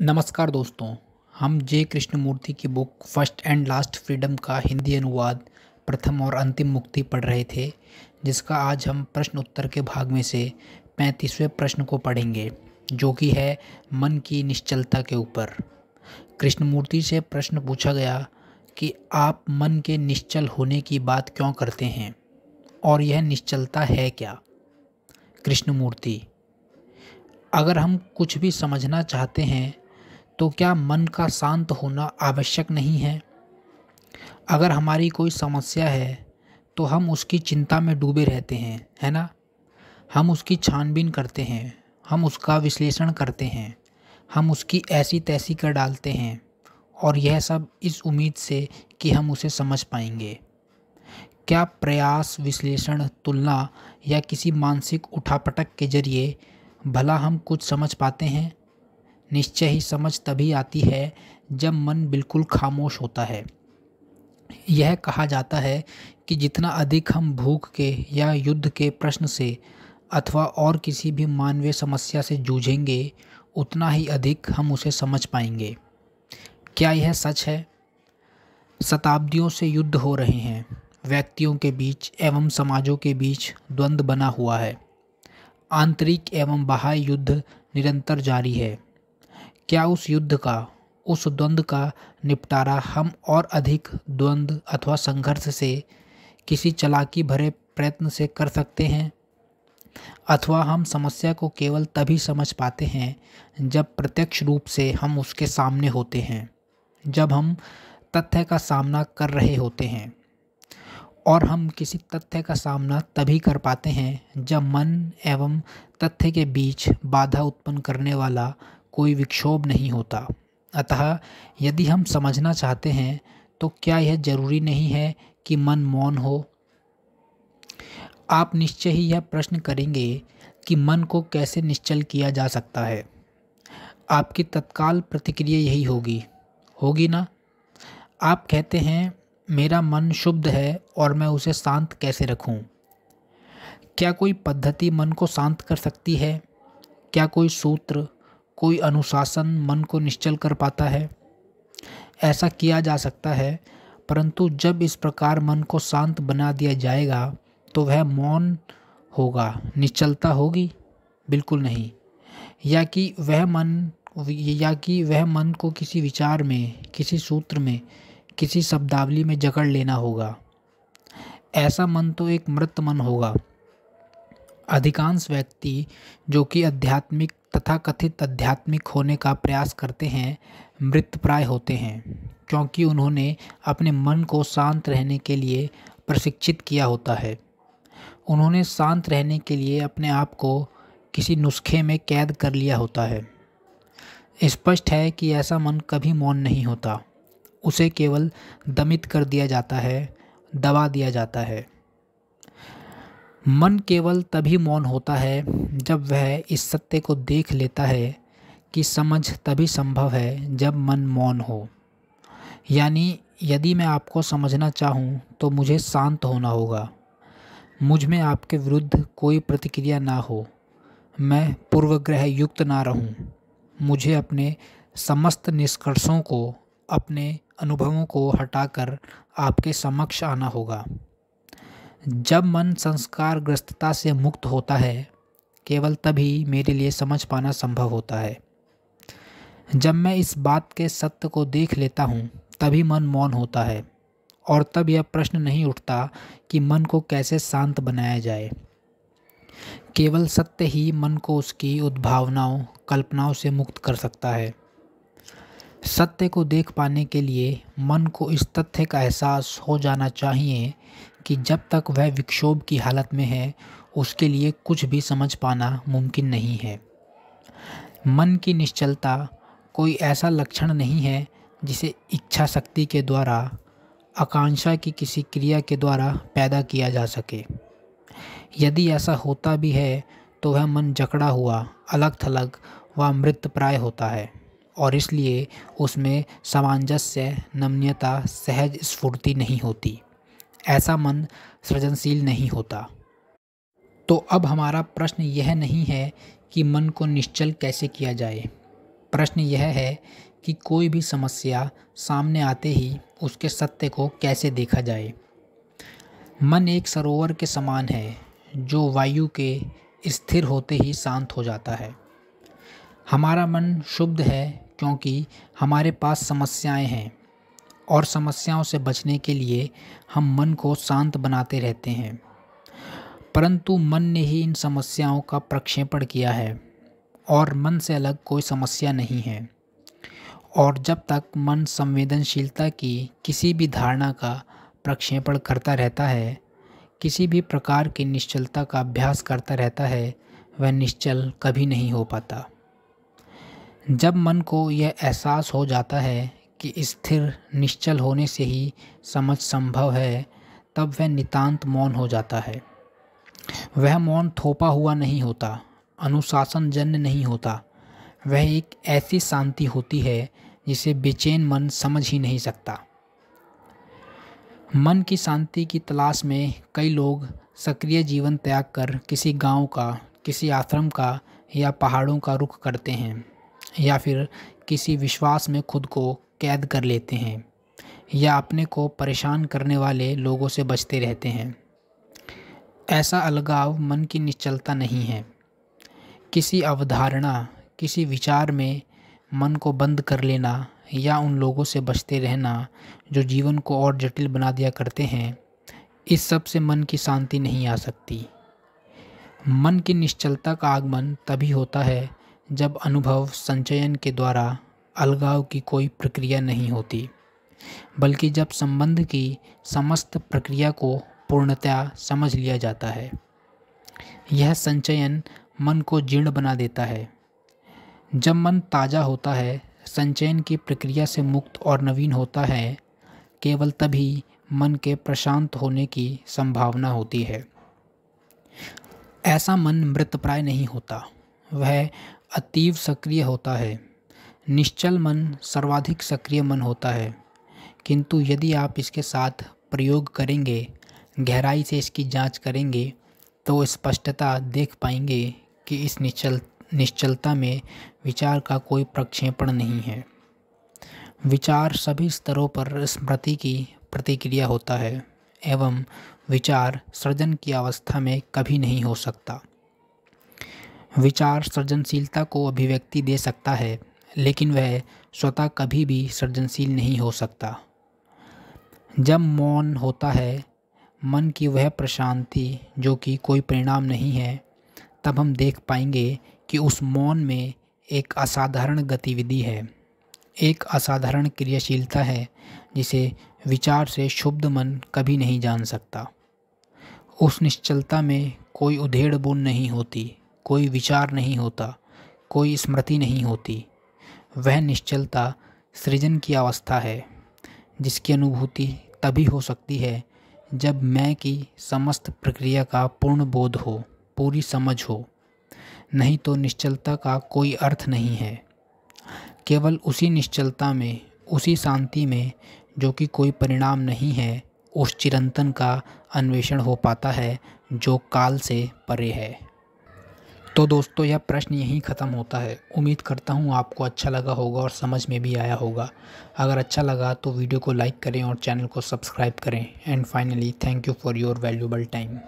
नमस्कार दोस्तों हम जे कृष्णमूर्ति की book First and Last Freedom का हिंदी अनुवाद प्रथम और अंतिम मुक्ति पढ़ रहे थे जिसका आज हम प्रश्न उत्तर के भाग में से पैंतीसवें प्रश्न को पढ़ेंगे जो कि है मन की निश्चलता के ऊपर कृष्णमूर्ति से प्रश्न पूछा गया कि आप मन के निश्चल होने की बात क्यों करते हैं और यह निश्चलता है क्या कृष्णमूर्ति अगर हम कुछ भी समझना चाहते हैं तो क्या मन का शांत होना आवश्यक नहीं है अगर हमारी कोई समस्या है तो हम उसकी चिंता में डूबे रहते हैं है ना हम उसकी छानबीन करते हैं हम उसका विश्लेषण करते हैं हम उसकी ऐसी तैसी कर डालते हैं और यह सब इस उम्मीद से कि हम उसे समझ पाएंगे क्या प्रयास विश्लेषण तुलना या किसी मानसिक उठापटक के जरिए भला हम कुछ समझ पाते हैं निश्चय ही समझ तभी आती है जब मन बिल्कुल खामोश होता है यह कहा जाता है कि जितना अधिक हम भूख के या युद्ध के प्रश्न से अथवा और किसी भी मानवीय समस्या से जूझेंगे उतना ही अधिक हम उसे समझ पाएंगे क्या यह सच है शताब्दियों से युद्ध हो रहे हैं व्यक्तियों के बीच एवं समाजों के बीच द्वंद्व बना हुआ है आंतरिक एवं बाह्य युद्ध निरंतर जारी है क्या उस युद्ध का उस द्वंद्व का निपटारा हम और अधिक द्वंद्व अथवा संघर्ष से किसी चलाकी भरे प्रयत्न से कर सकते हैं अथवा हम समस्या को केवल तभी समझ पाते हैं जब प्रत्यक्ष रूप से हम उसके सामने होते हैं जब हम तथ्य का सामना कर रहे होते हैं और हम किसी तथ्य का सामना तभी कर पाते हैं जब मन एवं तथ्य के बीच बाधा उत्पन्न करने वाला कोई विक्षोभ नहीं होता अतः यदि हम समझना चाहते हैं तो क्या यह जरूरी नहीं है कि मन मौन हो आप निश्चय ही यह प्रश्न करेंगे कि मन को कैसे निश्चल किया जा सकता है आपकी तत्काल प्रतिक्रिया यही होगी होगी ना आप कहते हैं मेरा मन शुद्ध है और मैं उसे शांत कैसे रखूं? क्या कोई पद्धति मन को शांत कर सकती है क्या कोई सूत्र कोई अनुशासन मन को निश्चल कर पाता है ऐसा किया जा सकता है परंतु जब इस प्रकार मन को शांत बना दिया जाएगा तो वह मौन होगा निश्चलता होगी बिल्कुल नहीं या कि वह मन या कि वह मन को किसी विचार में किसी सूत्र में किसी शब्दावली में जकड़ लेना होगा ऐसा मन तो एक मृत मन होगा अधिकांश व्यक्ति जो कि आध्यात्मिक तथाकथित आध्यात्मिक होने का प्रयास करते हैं मृत प्राय होते हैं क्योंकि उन्होंने अपने मन को शांत रहने के लिए प्रशिक्षित किया होता है उन्होंने शांत रहने के लिए अपने आप को किसी नुस्खे में कैद कर लिया होता है स्पष्ट है कि ऐसा मन कभी मौन नहीं होता उसे केवल दमित कर दिया जाता है दबा दिया जाता है मन केवल तभी मौन होता है जब वह इस सत्य को देख लेता है कि समझ तभी संभव है जब मन मौन हो यानी यदि मैं आपको समझना चाहूँ तो मुझे शांत होना होगा मुझ में आपके विरुद्ध कोई प्रतिक्रिया ना हो मैं पूर्वग्रह युक्त ना रहूं। मुझे अपने समस्त निष्कर्षों को अपने अनुभवों को हटाकर आपके समक्ष आना होगा जब मन संस्कार ग्रस्तता से मुक्त होता है केवल तभी मेरे लिए समझ पाना संभव होता है जब मैं इस बात के सत्य को देख लेता हूँ तभी मन मौन होता है और तब यह प्रश्न नहीं उठता कि मन को कैसे शांत बनाया जाए केवल सत्य ही मन को उसकी उद्भावनाओं कल्पनाओं से मुक्त कर सकता है सत्य को देख पाने के लिए मन को इस तथ्य का एहसास हो जाना चाहिए कि जब तक वह विक्षोभ की हालत में है उसके लिए कुछ भी समझ पाना मुमकिन नहीं है मन की निश्चलता कोई ऐसा लक्षण नहीं है जिसे इच्छा शक्ति के द्वारा आकांक्षा की किसी क्रिया के द्वारा पैदा किया जा सके यदि ऐसा होता भी है तो वह मन जकड़ा हुआ अलग थलग व मृत प्राय होता है और इसलिए उसमें सामंजस्य नम्यता सहज स्फूर्ति नहीं होती ऐसा मन सृजनशील नहीं होता तो अब हमारा प्रश्न यह नहीं है कि मन को निश्चल कैसे किया जाए प्रश्न यह है कि कोई भी समस्या सामने आते ही उसके सत्य को कैसे देखा जाए मन एक सरोवर के समान है जो वायु के स्थिर होते ही शांत हो जाता है हमारा मन शुद्ध है क्योंकि हमारे पास समस्याएं हैं और समस्याओं से बचने के लिए हम मन को शांत बनाते रहते हैं परंतु मन ने ही इन समस्याओं का प्रक्षेपण किया है और मन से अलग कोई समस्या नहीं है और जब तक मन संवेदनशीलता की किसी भी धारणा का प्रक्षेपण करता रहता है किसी भी प्रकार की निश्चलता का अभ्यास करता रहता है वह निश्चल कभी नहीं हो पाता जब मन को यह एहसास हो जाता है कि स्थिर निश्चल होने से ही समझ संभव है तब वह नितांत मौन हो जाता है वह मौन थोपा हुआ नहीं होता अनुशासन जन्य नहीं होता वह एक ऐसी शांति होती है जिसे बेचैन मन समझ ही नहीं सकता मन की शांति की तलाश में कई लोग सक्रिय जीवन त्याग कर किसी गांव का किसी आश्रम का या पहाड़ों का रुख करते हैं या फिर किसी विश्वास में खुद को कैद कर लेते हैं या अपने को परेशान करने वाले लोगों से बचते रहते हैं ऐसा अलगाव मन की निश्चलता नहीं है किसी अवधारणा किसी विचार में मन को बंद कर लेना या उन लोगों से बचते रहना जो जीवन को और जटिल बना दिया करते हैं इस सब से मन की शांति नहीं आ सकती मन की निश्चलता का आगमन तभी होता है जब अनुभव संचयन के द्वारा अलगाव की कोई प्रक्रिया नहीं होती बल्कि जब संबंध की समस्त प्रक्रिया को पूर्णतया समझ लिया जाता है यह संचयन मन को जीर्ण बना देता है जब मन ताज़ा होता है संचयन की प्रक्रिया से मुक्त और नवीन होता है केवल तभी मन के प्रशांत होने की संभावना होती है ऐसा मन मृतप्राय नहीं होता वह अतीव सक्रिय होता है निश्चल मन सर्वाधिक सक्रिय मन होता है किंतु यदि आप इसके साथ प्रयोग करेंगे गहराई से इसकी जांच करेंगे तो स्पष्टता देख पाएंगे कि इस निश्चल निश्चलता में विचार का कोई प्रक्षेपण नहीं है विचार सभी स्तरों पर स्मृति की प्रतिक्रिया होता है एवं विचार सृजन की अवस्था में कभी नहीं हो सकता विचार सृजनशीलता को अभिव्यक्ति दे सकता है लेकिन वह स्वतः कभी भी सृजनशील नहीं हो सकता जब मौन होता है मन की वह प्रशांति जो कि कोई परिणाम नहीं है तब हम देख पाएंगे कि उस मौन में एक असाधारण गतिविधि है एक असाधारण क्रियाशीलता है जिसे विचार से शुद्ध मन कभी नहीं जान सकता उस निश्चलता में कोई उधेड़ बुन नहीं होती कोई विचार नहीं होता कोई स्मृति नहीं होती वह निश्चलता सृजन की अवस्था है जिसकी अनुभूति तभी हो सकती है जब मैं की समस्त प्रक्रिया का पूर्ण बोध हो पूरी समझ हो नहीं तो निश्चलता का कोई अर्थ नहीं है केवल उसी निश्चलता में उसी शांति में जो कि कोई परिणाम नहीं है उस चिरंतन का अन्वेषण हो पाता है जो काल से परे है तो दोस्तों यह प्रश्न यहीं ख़त्म होता है उम्मीद करता हूँ आपको अच्छा लगा होगा और समझ में भी आया होगा अगर अच्छा लगा तो वीडियो को लाइक करें और चैनल को सब्सक्राइब करें and finally thank you for your valuable time